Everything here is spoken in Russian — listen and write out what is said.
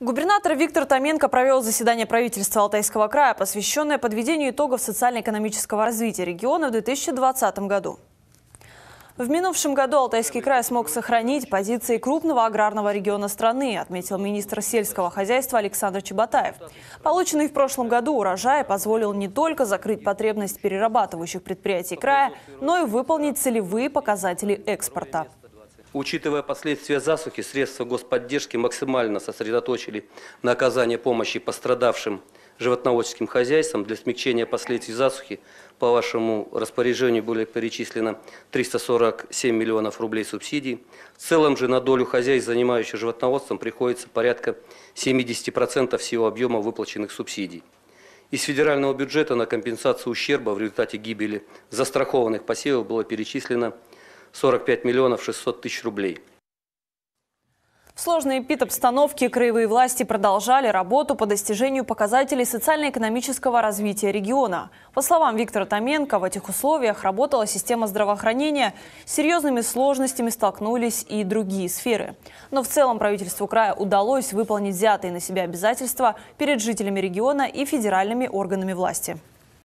Губернатор Виктор Томенко провел заседание правительства Алтайского края, посвященное подведению итогов социально-экономического развития региона в 2020 году. В минувшем году Алтайский край смог сохранить позиции крупного аграрного региона страны, отметил министр сельского хозяйства Александр Чеботаев. Полученный в прошлом году урожай позволил не только закрыть потребность перерабатывающих предприятий края, но и выполнить целевые показатели экспорта. Учитывая последствия засухи, средства господдержки максимально сосредоточили на оказании помощи пострадавшим животноводческим хозяйствам. Для смягчения последствий засухи по вашему распоряжению были перечислено 347 миллионов рублей субсидий. В целом же на долю хозяйств, занимающихся животноводством, приходится порядка 70% всего объема выплаченных субсидий. Из федерального бюджета на компенсацию ущерба в результате гибели застрахованных посевов было перечислено 45 миллионов 600 тысяч рублей. В сложной эпид-обстановке краевые власти продолжали работу по достижению показателей социально-экономического развития региона. По словам Виктора Томенко, в этих условиях работала система здравоохранения. С серьезными сложностями столкнулись и другие сферы. Но в целом правительству края удалось выполнить взятые на себя обязательства перед жителями региона и федеральными органами власти.